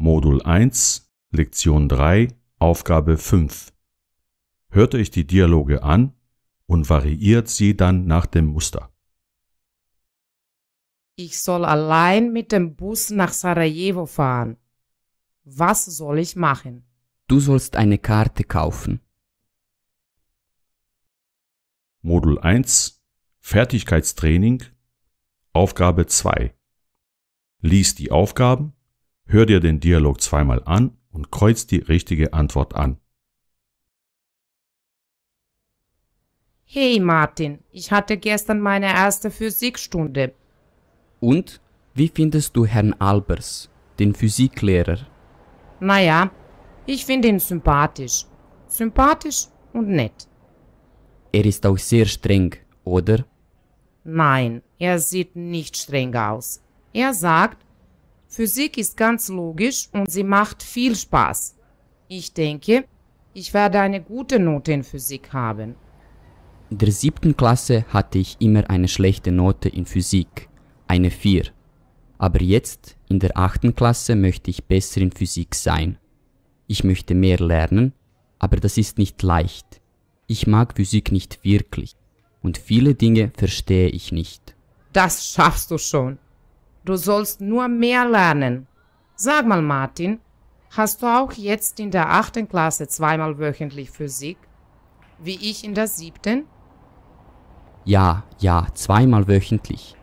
Modul 1, Lektion 3, Aufgabe 5. Hörte ich die Dialoge an und variiert sie dann nach dem Muster. Ich soll allein mit dem Bus nach Sarajevo fahren. Was soll ich machen? Du sollst eine Karte kaufen. Modul 1 Fertigkeitstraining Aufgabe 2 Lies die Aufgaben Hör dir den Dialog zweimal an und kreuz die richtige Antwort an. Hey Martin, ich hatte gestern meine erste Physikstunde. Und wie findest du Herrn Albers, den Physiklehrer? Naja, ich finde ihn sympathisch. Sympathisch und nett. Er ist auch sehr streng, oder? Nein, er sieht nicht streng aus. Er sagt, Physik ist ganz logisch und sie macht viel Spaß. Ich denke, ich werde eine gute Note in Physik haben. In der siebten Klasse hatte ich immer eine schlechte Note in Physik, eine 4. Aber jetzt, in der achten Klasse, möchte ich besser in Physik sein. Ich möchte mehr lernen, aber das ist nicht leicht. Ich mag Physik nicht wirklich und viele Dinge verstehe ich nicht. Das schaffst du schon. Du sollst nur mehr lernen. Sag mal, Martin, hast du auch jetzt in der achten Klasse zweimal wöchentlich Physik? Wie ich in der siebten? Ja, ja, zweimal wöchentlich.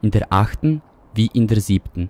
In der achten wie in der siebten.